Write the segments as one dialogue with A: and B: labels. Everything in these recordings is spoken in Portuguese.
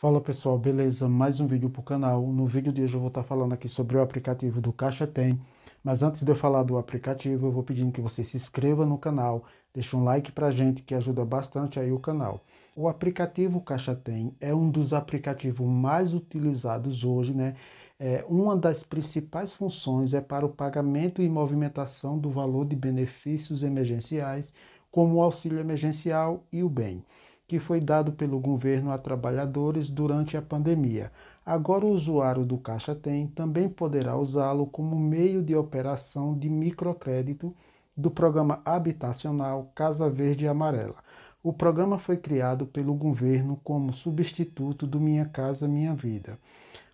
A: Fala pessoal, beleza? Mais um vídeo para o canal. No vídeo de hoje eu vou estar tá falando aqui sobre o aplicativo do Caixa Tem. Mas antes de eu falar do aplicativo, eu vou pedindo que você se inscreva no canal, deixe um like para gente que ajuda bastante aí o canal. O aplicativo Caixa Tem é um dos aplicativos mais utilizados hoje, né? É, uma das principais funções é para o pagamento e movimentação do valor de benefícios emergenciais, como o auxílio emergencial e o bem que foi dado pelo governo a trabalhadores durante a pandemia. Agora, o usuário do Caixa Tem também poderá usá-lo como meio de operação de microcrédito do programa habitacional Casa Verde e Amarela. O programa foi criado pelo governo como substituto do Minha Casa Minha Vida.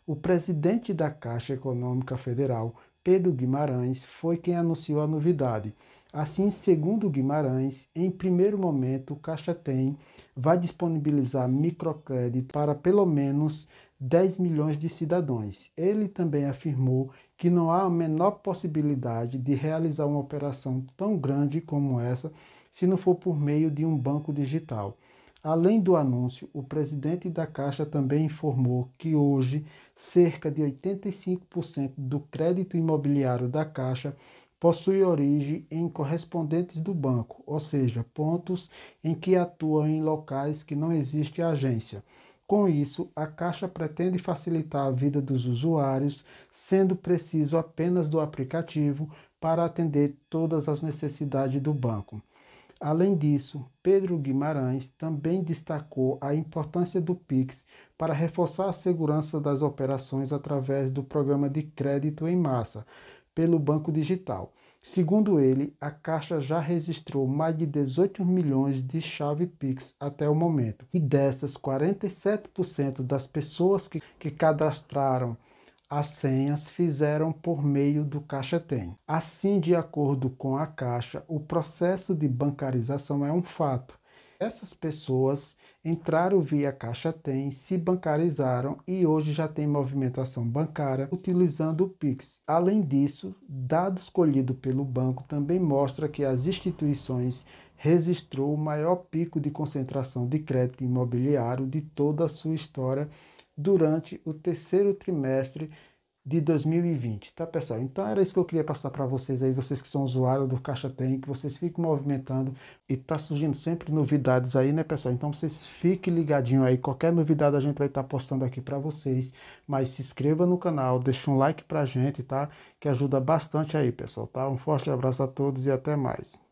A: O presidente da Caixa Econômica Federal, Pedro Guimarães, foi quem anunciou a novidade Assim, segundo Guimarães, em primeiro momento, o Caixa Tem vai disponibilizar microcrédito para pelo menos 10 milhões de cidadãos. Ele também afirmou que não há a menor possibilidade de realizar uma operação tão grande como essa se não for por meio de um banco digital. Além do anúncio, o presidente da Caixa também informou que hoje cerca de 85% do crédito imobiliário da Caixa possui origem em correspondentes do banco, ou seja, pontos em que atuam em locais que não existe agência. Com isso, a Caixa pretende facilitar a vida dos usuários, sendo preciso apenas do aplicativo para atender todas as necessidades do banco. Além disso, Pedro Guimarães também destacou a importância do Pix para reforçar a segurança das operações através do programa de crédito em massa, pelo Banco Digital. Segundo ele, a Caixa já registrou mais de 18 milhões de chave Pix até o momento. E dessas, 47% das pessoas que, que cadastraram as senhas fizeram por meio do Caixa Tem. Assim, de acordo com a Caixa, o processo de bancarização é um fato essas pessoas entraram via Caixa Tem, se bancarizaram e hoje já tem movimentação bancária utilizando o Pix. Além disso, dados colhidos pelo banco também mostra que as instituições registrou o maior pico de concentração de crédito imobiliário de toda a sua história durante o terceiro trimestre de 2020, tá pessoal? Então era isso que eu queria passar para vocês aí, vocês que são usuários do Caixa Tem, que vocês fiquem movimentando e tá surgindo sempre novidades aí, né, pessoal? Então vocês fiquem ligadinho aí, qualquer novidade a gente vai estar tá postando aqui para vocês, mas se inscreva no canal, deixa um like pra gente, tá? Que ajuda bastante aí, pessoal, tá? Um forte abraço a todos e até mais.